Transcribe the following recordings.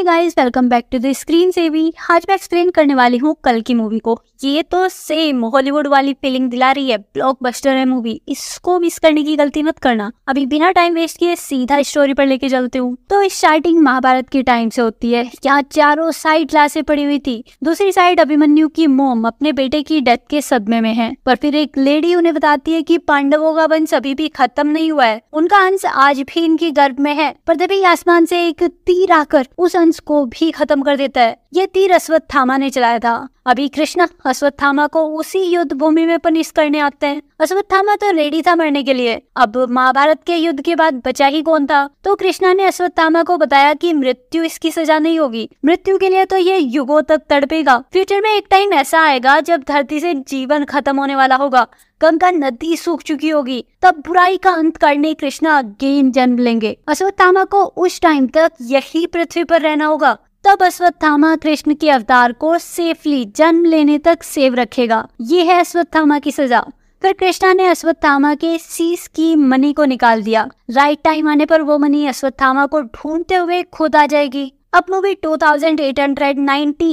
Hey guys welcome back to the screen से भी आज मैं एक्सप्लेन करने वाली हूँ कल की मूवी को ये तो सेम हॉलीवुड वाली फीलिंग दिला रही है ब्लॉकबस्टर है मूवी इसको मिस करने की गलती मत करना अभी बिना टाइम वेस्ट किए सीधा स्टोरी पर लेके चलते हूँ तो स्टार्टिंग महाभारत के टाइम से होती है यहाँ चारों साइड लाशें पड़ी हुई थी दूसरी साइड अभिमन्यु की मोम अपने बेटे की डेथ के सदमे में है पर फिर एक लेडी उन्हें बताती है की पांडवों का वंश अभी भी खत्म नहीं हुआ है उनका अंश आज भी इनके गर्भ में है पर तभी आसमान से एक तीर आकर उस को भी खत्म कर देता है ये तीर अश्वत्थामा ने चलाया था अभी कृष्ण अश्वत्थामा को उसी युद्ध भूमि में पनिश करने आते हैं अश्वत्थामा तो रेडी था मरने के लिए अब महाभारत के युद्ध के बाद बचा ही कौन था तो कृष्णा ने अश्वत्थामा को बताया कि मृत्यु इसकी सजा नहीं होगी मृत्यु के लिए तो ये युगों तक तड़पेगा फ्यूचर में एक टाइम ऐसा आएगा जब धरती से जीवन खत्म होने वाला होगा गंगा नदी सूख चुकी होगी तब बुराई का अंत करने कृष्णा अगेन जन्म लेंगे अश्वत्थामा को उस टाइम तक यही पृथ्वी पर रहना होगा तब अश्वत्थामा कृष्ण के अवतार को सेफली जन्म लेने तक सेव रखेगा ये है अश्वत्थामा की सजा फिर कृष्णा ने अश्वत्थामा के सीस की मनी को निकाल दिया राइट टाइम आने पर वो मनी अश्वत्थामा को ढूंढते हुए खुद आ जाएगी अब मूवी 2898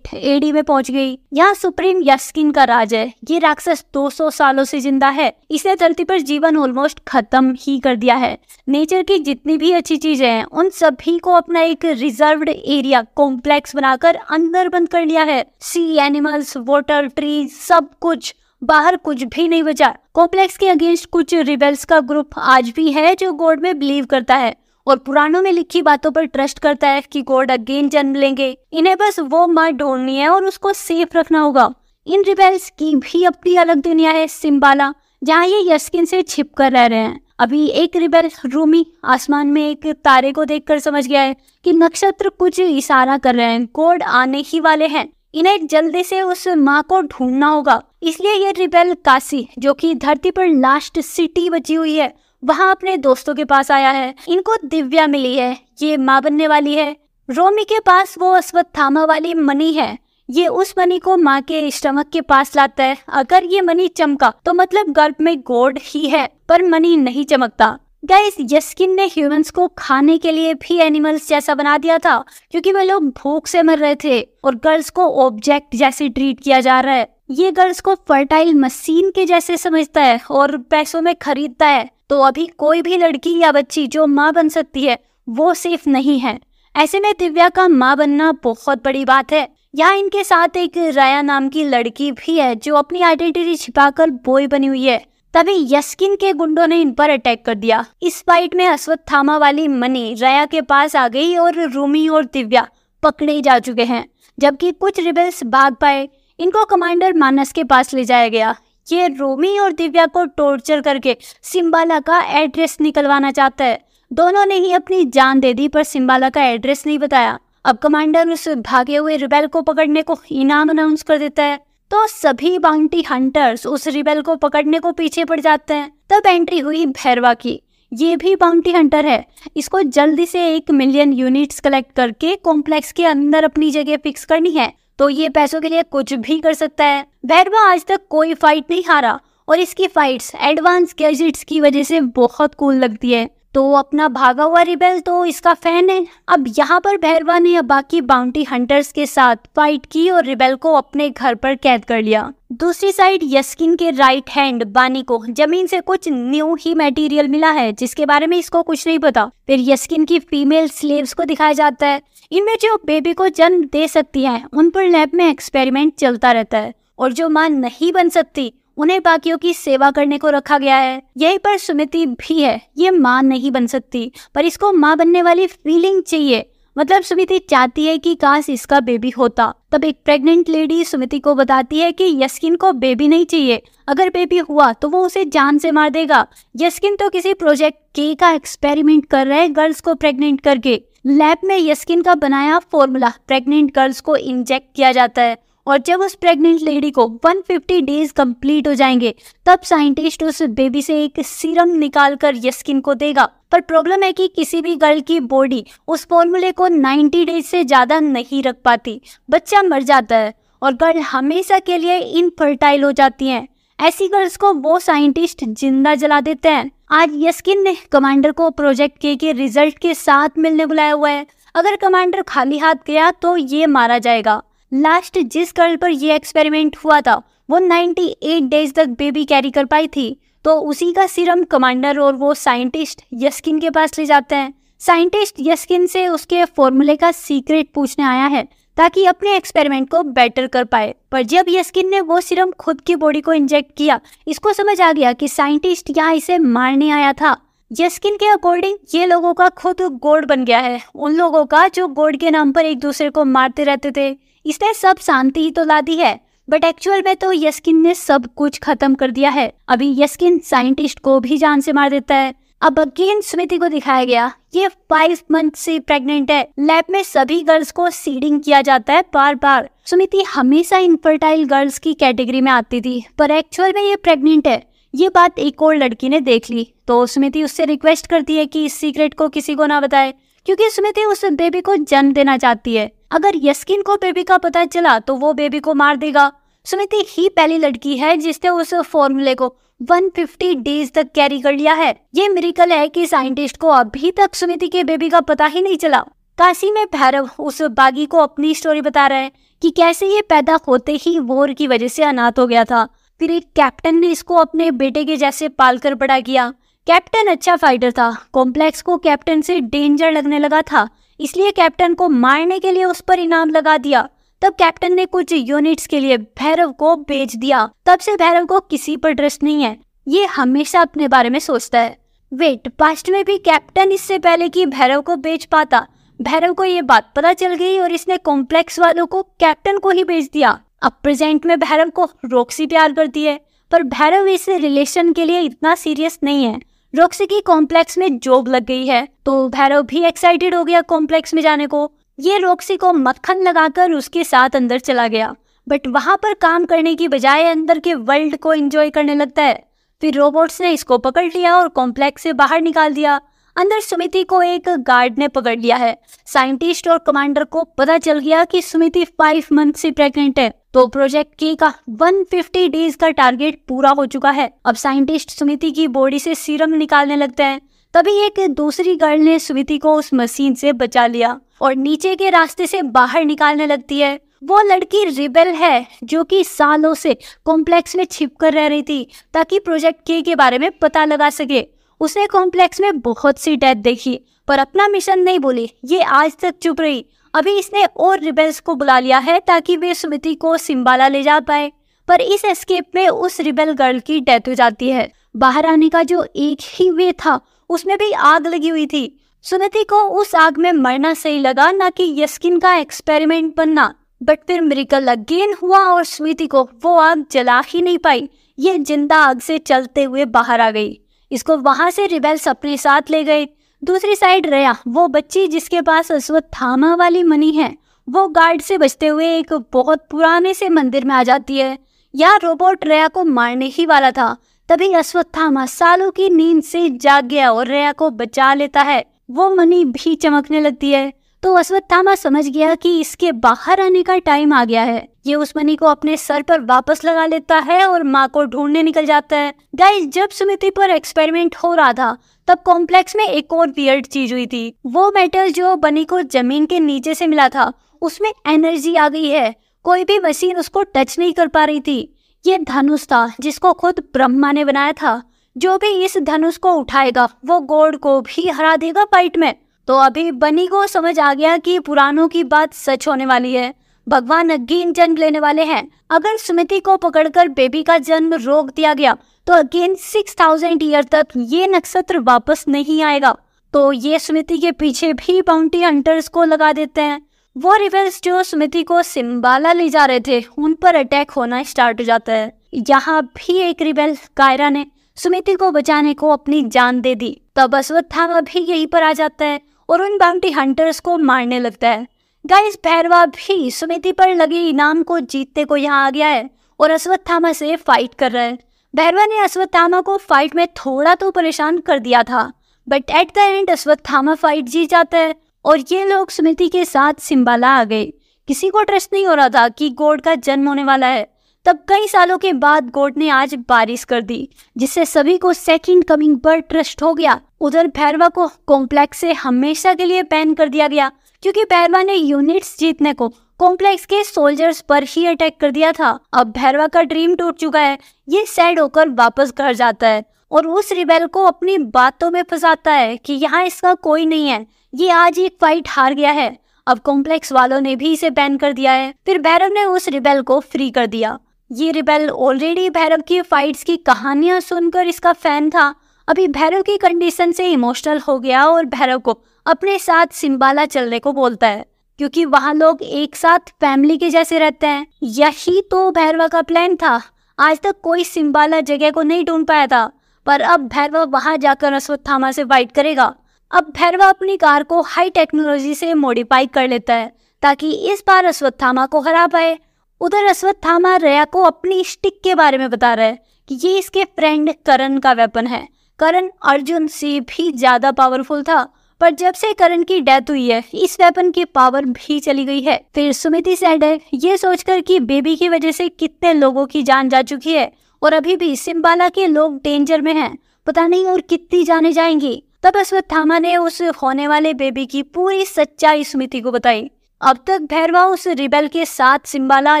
एडी में पहुंच गई यहाँ सुप्रीम यस्किन का राज है ये राक्षस 200 सालों से जिंदा है इसने धरती पर जीवन ऑलमोस्ट खत्म ही कर दिया है नेचर की जितनी भी अच्छी चीजें हैं उन सभी को अपना एक रिजर्व्ड एरिया कॉम्प्लेक्स बनाकर अंदर बंद कर लिया है सी एनिमल्स वॉटर ट्री सब कुछ बाहर कुछ भी नहीं बचा कॉम्प्लेक्स के अगेंस्ट कुछ रिबेल्स का ग्रुप आज भी है जो गॉड में बिलीव करता है और पुराणों में लिखी बातों पर ट्रस्ट करता है कि गॉड अगेन जन्म लेंगे इन्हें बस वो मार ढूंढनी है और उसको सेफ रखना होगा इन रिबेल्स की भी अपनी अलग दुनिया है सिम्बाला जहाँ ये यस्किन से छिप कर रह रहे हैं अभी एक रिबेल रूमी आसमान में एक तारे को देखकर समझ गया है कि नक्षत्र कुछ इशारा कर रहे हैं गॉड आने ही वाले हैं इन्हें जल्दी से उस माँ को ढूंढना होगा इसलिए ये रिबेल काशी जो कि धरती पर लास्ट सिटी बची हुई है वहाँ अपने दोस्तों के पास आया है इनको दिव्या मिली है ये माँ बनने वाली है रोमी के पास वो अश्वत्थामा वाली मनी है ये उस मनी को माँ के स्टमक के पास लाता है अगर ये मनी चमका तो मतलब गर्भ में गोड ही है पर मनी नहीं चमकता गाइस यस्किन ने ह्यूमंस को खाने के लिए भी एनिमल्स जैसा बना दिया था क्योंकि वे लोग भूख से मर रहे थे और गर्ल्स को ऑब्जेक्ट जैसे ट्रीट किया जा रहा है ये गर्ल्स को फर्टाइल मशीन के जैसे समझता है और पैसों में खरीदता है तो अभी कोई भी लड़की या बच्ची जो माँ बन सकती है वो सेफ नहीं है ऐसे में दिव्या का माँ बनना बहुत बड़ी बात है यहाँ इनके साथ एक राया नाम की लड़की भी है जो अपनी आइडेंटिटी छिपाकर बॉय बनी हुई है तभी यस्किन के गुंडों ने इन पर अटैक कर दिया इस फाइट में अश्वत्थामा वाली मनी राया के पास आ गई और रूमी और दिव्या पकड़े जा चुके हैं जबकि कुछ रिबेल्स भाग पाए इनको कमांडर मानस के पास ले जाया गया ये रोमी और दिव्या को टॉर्चर करके सिम्बाला का एड्रेस निकलवाना चाहता है दोनों ने ही अपनी जान दे दी पर सिम्बाला का एड्रेस नहीं बताया अब कमांडर उस भागे हुए रिबेल को पकड़ने को इनाम अनाउंस कर देता है तो सभी बाउंटी हंटर्स उस रिबेल को पकड़ने को पीछे पड़ जाते हैं तब एंट्री हुई भैरवा की ये भी बाउंटी हंटर है इसको जल्दी से एक मिलियन यूनिट्स कलेक्ट करके कॉम्प्लेक्स के अंदर अपनी जगह फिक्स करनी है तो ये पैसों के लिए कुछ भी कर सकता है बहरवा आज तक कोई फाइट नहीं हारा और इसकी फाइट्स एडवांस गैजेट्स की वजह से बहुत कूल लगती है तो अपना भागा हुआ रिबेल तो इसका फैन है अब यहाँ पर भैरवा ने बाकी बाउंटी हंटर्स के साथ फाइट की और रिबेल को अपने घर पर कैद कर लिया दूसरी साइड यस्किन के राइट हैंड बानी को जमीन से कुछ न्यू ही मटेरियल मिला है जिसके बारे में इसको कुछ नहीं पता फिर यस्किन की फीमेल स्लेव्स को दिखाया जाता है इनमें जो बेबी को जन्म दे सकती है उन पर लैब में एक्सपेरिमेंट चलता रहता है और जो मां नहीं बन सकती उन्हें बाकियों की सेवा करने को रखा गया है यही पर सुमिति भी है ये माँ नहीं बन सकती पर इसको माँ बनने वाली फीलिंग चाहिए मतलब सुमिति चाहती है कि काश इसका बेबी होता तब एक प्रेग्नेंट लेडी सुमिति को बताती है कि यस्किन को बेबी नहीं चाहिए अगर बेबी हुआ तो वो उसे जान से मार देगा यस्किन तो किसी प्रोजेक्ट के का एक्सपेरिमेंट कर रहे है गर्ल्स को प्रेग्नेंट करके लैब में यस्किन का बनाया फॉर्मूला प्रेग्नेंट गर्ल्स को इंजेक्ट किया जाता है और जब उस प्रेग्नेंट लेडी को 150 डेज कंप्लीट हो जाएंगे तब साइंटिस्ट उस बेबी से एक सीरम निकाल कर ये स्किन को देगा पर प्रॉब्लम है कि किसी भी गर्ल की बॉडी उस फॉर्मूले को 90 डेज से ज़्यादा नहीं रख पाती बच्चा मर जाता है और गर्ल हमेशा के लिए इनफर्टाइल हो जाती है ऐसी गर्ल्स को वो साइंटिस्ट जिंदा जला देते हैं आज यस्किन ने कमांडर को प्रोजेक्ट के के रिजल्ट के साथ मिलने बुलाया हुआ है अगर कमांडर खाली हाथ गया तो ये मारा जाएगा लास्ट जिस गर्ल पर यह एक्सपेरिमेंट हुआ था वो 98 डेज तक बेबी कैरी कर पाई थी तो उसी का सिरम कमांडर और वो साइंटिस्ट यस्किन के पास ले जाते हैं साइंटिस्ट यस्किन से उसके फॉर्मूले का सीक्रेट पूछने आया है ताकि अपने एक्सपेरिमेंट को बेटर कर पाए पर जब यस्किन ने वो सिरम खुद की बॉडी को इंजेक्ट किया इसको समझ आ गया कि साइंटिस्ट यहाँ इसे मारने आया था यस्किन के अकॉर्डिंग ये लोगों का खुद गोड बन गया है उन लोगों का जो गोड के नाम पर एक दूसरे को मारते रहते थे इसने सब शांति ही तो ला दी है बट एक्चुअल में तो यस्किन ने सब कुछ खत्म कर दिया है अभी यस्किन साइंटिस्ट को भी जान से मार देता है अब अगेन स्मृति को दिखाया गया ये फाइव मंथ से प्रेग्नेंट है लैब में सभी गर्ल्स को सीडिंग किया जाता है बार बार सुमिति हमेशा इनफर्टाइल गर्ल्स की कैटेगरी में आती थी पर एक्चुअल में ये प्रेग्नेंट है ये बात एक और लड़की ने देख ली तो स्मृति उससे रिक्वेस्ट करती है कि इस सीक्रेट को किसी को ना बताए क्योंकि स्मृति उस बेबी को जन्म देना चाहती है अगर यस्किन को बेबी का पता चला तो वो बेबी को मार देगा सुमिति ही पहली लड़की है जिसने उस फॉर्मूले को 150 डेज तक कैरी कर लिया है ये मेरिकल है कि साइंटिस्ट को अभी तक सुमिति के बेबी का पता ही नहीं चला काशी में भैरव उस बागी को अपनी स्टोरी बता रहा है कि कैसे ये पैदा होते ही वोर की वजह से अनाथ हो गया था फिर एक कैप्टन ने इसको अपने बेटे के जैसे पालकर बड़ा किया कैप्टन अच्छा फाइटर था कॉम्प्लेक्स को कैप्टन से डेंजर लगने लगा था इसलिए कैप्टन को मारने के लिए उस पर इनाम लगा दिया तब कैप्टन ने कुछ यूनिट्स के लिए भैरव को भेज दिया तब से भैरव को किसी पर ट्रस्ट नहीं है ये हमेशा अपने बारे में सोचता है वेट पास्ट में भी कैप्टन इससे पहले कि भैरव को बेच पाता भैरव को ये बात पता चल गई और इसने कॉम्प्लेक्स वालों को कैप्टन को ही बेच दिया अब प्रेजेंट में भैरव को रोक्सी प्यार करती है पर भैरव इस रिलेशन के लिए इतना सीरियस नहीं है रोक्सी की कॉम्प्लेक्स में जॉब लग गई है तो भैरव भी एक्साइटेड हो गया कॉम्प्लेक्स में जाने को ये रोक्सी को मक्खन लगाकर उसके साथ अंदर चला गया बट वहां पर काम करने की बजाय अंदर के वर्ल्ड को एंजॉय करने लगता है फिर रोबोट्स ने इसको पकड़ लिया और कॉम्प्लेक्स से बाहर निकाल दिया अंदर सुमिति को एक गार्ड ने पकड़ लिया है साइंटिस्ट और कमांडर को पता चल गया कि सुमिति फाइव मंथ से प्रेग्नेंट है तो प्रोजेक्ट के का 150 डेज का टारगेट पूरा हो चुका है अब साइंटिस्ट सुमिति की बॉडी से सीरम निकालने लगते हैं तभी एक दूसरी गर्ल ने सुमिति को उस मशीन से बचा लिया और नीचे के रास्ते से बाहर निकालने लगती है वो लड़की रिबेल है जो कि सालों से कॉम्प्लेक्स में छिप कर रह रही थी ताकि प्रोजेक्ट के के बारे में पता लगा सके उसने कॉम्प्लेक्स में बहुत सी डेथ देखी पर अपना मिशन नहीं बोली ये आज तक चुप रही अभी इसने और रिबेल्स को बुला लिया है ताकि वे स्मृति को सिम्बाला ले जा पाए पर इस एस्केप में उस रिबेल गर्ल की डेथ हो जाती है बाहर आने का जो एक ही वे था उसमें भी आग लगी हुई थी सुमिति को उस आग में मरना सही लगा न कि यस्किन का एक्सपेरिमेंट बनना बट फिर मेरिकल अगेन हुआ और स्मृति को वो आग जला ही नहीं पाई ये जिंदा आग से चलते हुए बाहर आ गई इसको वहां से रिबेल्स अपने साथ ले गए दूसरी साइड रया वो बच्ची जिसके पास अश्वत्थामा वाली मनी है वो गार्ड से बचते हुए एक बहुत पुराने से मंदिर में आ जाती है यह रोबोट रया को मारने ही वाला था तभी अश्वत्थामा सालों की नींद से जाग गया और रया को बचा लेता है वो मनी भी चमकने लगती है तो अश्वत्थामा समझ गया कि इसके बाहर आने का टाइम आ गया है ये उस मनी को अपने सर पर वापस लगा लेता है और माँ को ढूंढने निकल जाता है गाइस जब सुमिति पर एक्सपेरिमेंट हो रहा था तब कॉम्प्लेक्स में एक और वियर्ड चीज हुई थी वो मेटल जो बनी को जमीन के नीचे से मिला था उसमें एनर्जी आ गई है कोई भी मशीन उसको टच नहीं कर पा रही थी ये धनुष था जिसको खुद ब्रह्मा ने बनाया था जो भी इस धनुष को उठाएगा वो गोड को भी हरा देगा फाइट में तो अभी बनी को समझ आ गया कि पुरानों की बात सच होने वाली है भगवान अगेन जन्म लेने वाले हैं अगर सुमिति को पकड़कर बेबी का जन्म रोक दिया गया तो अगेन सिक्स थाउजेंड ईयर तक ये नक्षत्र वापस नहीं आएगा तो ये सुमिति के पीछे भी बाउंटी हंटर्स को लगा देते हैं वो रिवर्स जो सुमिति को सिम्बाला ले जा रहे थे उन पर अटैक होना स्टार्ट हो जाता है यहाँ भी एक रिवेल कायरा ने सुमिति को बचाने को अपनी जान दे दी तब अश्वत्थामा भी यहीं पर आ जाता है और उन बाउंटी हंटर्स को मारने लगता है गाइस भैरवा भी सुमिति पर लगे इनाम को जीतने को यहाँ आ गया है और अश्वत्थामा से फाइट कर रहा है भैरवा ने अश्वत्थामा को फाइट में थोड़ा तो परेशान कर दिया था but at the end Ashwatthama fight जीत जाता है और ये लोग सुमिति के साथ सिम्बाला आ गए किसी को ट्रस्ट नहीं हो रहा था कि गोड का जन्म होने वाला है तब कई सालों के बाद गोड ने आज बारिश कर दी जिससे सभी को सेकंड कमिंग पर ट्रस्ट हो गया उधर भैरवा को कॉम्प्लेक्स से हमेशा के लिए बैन कर दिया गया क्योंकि भैरवा ने यूनिट्स जीतने को कॉम्प्लेक्स के सोल्जर्स पर ही अटैक कर दिया था अब भैरवा का ड्रीम टूट चुका है ये सैड होकर वापस घर जाता है और उस रिबेल को अपनी बातों में फंसाता है कि यहाँ इसका कोई नहीं है ये आज एक फाइट हार गया है अब कॉम्प्लेक्स वालों ने भी इसे बैन कर दिया है फिर भैरव ने उस रिबेल को फ्री कर दिया ये रिबेल ऑलरेडी भैरव की फाइट्स की कहानियां सुनकर इसका फैन था अभी भैरव की कंडीशन से इमोशनल हो गया और भैरव को अपने साथ सिम्बाला चलने को बोलता है क्योंकि वहाँ लोग एक साथ फैमिली के जैसे रहते हैं यही तो भैरवा का प्लान था आज तक कोई सिम्बाला जगह को नहीं ढूंढ पाया था पर अब भैरवा वहां जाकर अश्वत्थामा से फाइट करेगा अब भैरवा अपनी कार को हाई टेक्नोलॉजी से मॉडिफाई कर लेता है ताकि इस बार अश्वत्थामा को हरा पाए उधर अश्वत्थामा रया को अपनी स्टिक के बारे में बता रहा है कि ये इसके फ्रेंड करण का वेपन है करण अर्जुन से भी ज्यादा पावरफुल था पर जब से करण की डेथ हुई है इस वेपन की पावर भी चली गई है फिर सुमिति सैड है ये सोचकर कि बेबी की वजह से कितने लोगों की जान जा चुकी है और अभी भी सिम्बाला के लोग डेंजर में हैं पता नहीं और कितनी जाने जाएंगी तब अश्वत्थामा ने उस होने वाले बेबी की पूरी सच्चाई सुमिति को बताई अब तक भैरवा उस रिबेल के साथ सिम्बाला आ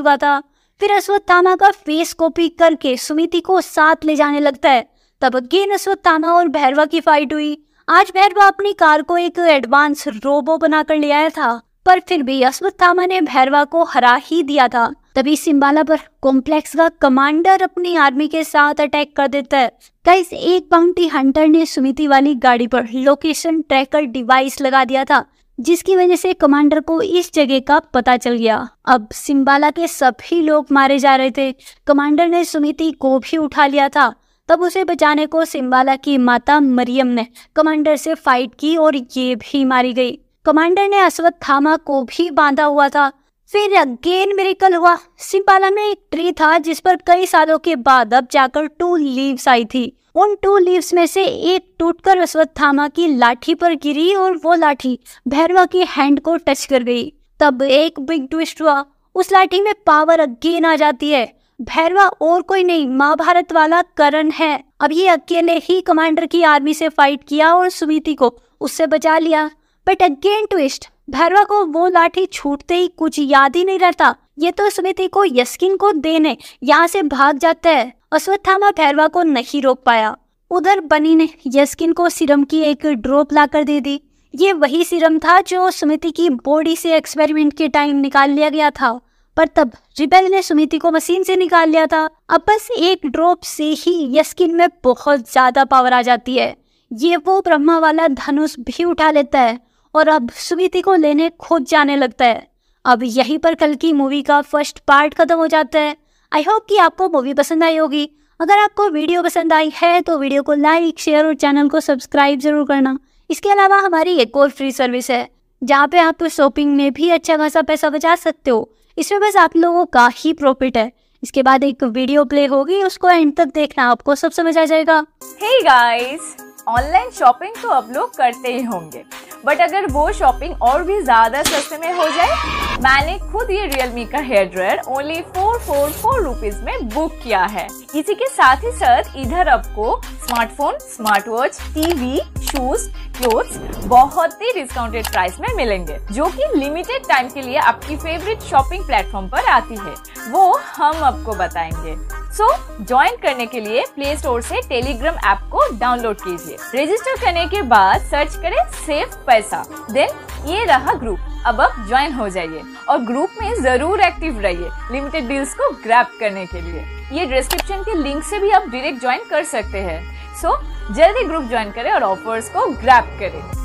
चुका था फिर अश्वत्थामा का फेस कॉपी करके सुमिति को साथ ले जाने लगता है तब अगेन अश्वत्थामा और भैरवा की फाइट हुई आज भैरवा अपनी कार को एक एडवांस रोबो बनाकर ले आया था पर फिर भी अश्वत्थामा ने भैरवा को हरा ही दिया था तभी सिम्बाला पर कॉम्प्लेक्स का कमांडर अपनी आर्मी के साथ अटैक कर देता है गाइस एक बाउंटी हंटर ने सुमिति वाली गाड़ी पर लोकेशन ट्रैकर डिवाइस लगा दिया था जिसकी वजह से कमांडर को इस जगह का पता चल गया अब सिम्बाला के सभी लोग मारे जा रहे थे कमांडर ने सुमिति को भी उठा लिया था तब उसे बचाने को सिम्बाला की माता मरियम ने कमांडर से फाइट की और ये भी मारी गई कमांडर ने अश्वत्थामा को भी बांधा हुआ था फिर अगेन मेरिकल हुआ सिम्बाला में एक ट्री था जिस पर कई सालों के बाद अब जाकर टू लीव्स आई थी उन टू लीव्स में से एक टूटकर अश्वत्थामा की लाठी पर गिरी और वो लाठी भैरवा की हैंड को टच कर गई तब एक बिग ट्विस्ट हुआ उस लाठी में पावर अगेन आ जाती है भैरवा और कोई नहीं महाभारत वाला करण है अभी अकेले ही कमांडर की आर्मी से फाइट किया और सुमिति को उससे बचा लिया बट अगेन ट्विस्ट भैरवा को वो लाठी छूटते ही कुछ याद ही नहीं रहता ये तो सुमिति को यस्किन को देने यहाँ से भाग जाता है अश्वत्थामा भैरवा को नहीं रोक पाया उधर बनी ने यस्किन को सिरम की एक ड्रॉप लाकर दे दी ये वही सिरम था जो सुमिति की बॉडी से एक्सपेरिमेंट के टाइम निकाल लिया गया था पर तब रिबेल ने सुमिति को मशीन से निकाल लिया था अब बस एक ड्रॉप से ही यस्किन में बहुत ज़्यादा पावर आ जाती है ये वो ब्रह्मा वाला धनुष भी उठा लेता है और अब सुमिति को लेने खुद जाने लगता है अब यही पर कल की मूवी का फर्स्ट पार्ट खत्म हो जाता है आई होप कि आपको मूवी पसंद आई होगी अगर आपको वीडियो पसंद आई है तो वीडियो को लाइक शेयर और चैनल को सब्सक्राइब जरूर करना इसके अलावा हमारी एक और फ्री सर्विस है जहाँ पे आप शॉपिंग में भी अच्छा खासा पैसा बचा सकते हो इसमें बस आप लोगों का ही प्रॉफिट है इसके बाद एक वीडियो प्ले होगी उसको एंड तक देखना आपको सब समझ आ जाएगा hey guys! ऑनलाइन शॉपिंग तो अब लोग करते ही होंगे बट अगर वो शॉपिंग और भी ज़्यादा सस्ते में हो जाए मैंने खुद ये रियलमी का hair dryer only four four four rupees में बुक किया है इसी के साथ ही साथ इधर आपको smartphone smart watch TV shoes clothes बहुत ही डिस्काउंटेड प्राइस में मिलेंगे जो कि लिमिटेड टाइम के लिए आपकी फेवरेट शॉपिंग प्लेटफॉर्म पर आती है वो हम आपको बताएंगे सो so, ज्वाइन करने के लिए प्ले स्टोर से टेलीग्राम ऐप को डाउनलोड कीजिए रजिस्टर करने के बाद सर्च करें सेव पैसा देन ये रहा ग्रुप अब आप ज्वाइन हो जाइए और ग्रुप में जरूर एक्टिव रहिए लिमिटेड डील्स को ग्रैप करने के लिए ये डिस्क्रिप्शन के लिंक से भी आप डायरेक्ट ज्वाइन कर सकते हैं सो so, जल्दी ग्रुप ज्वाइन करें और ऑफर्स को ग्रैप करें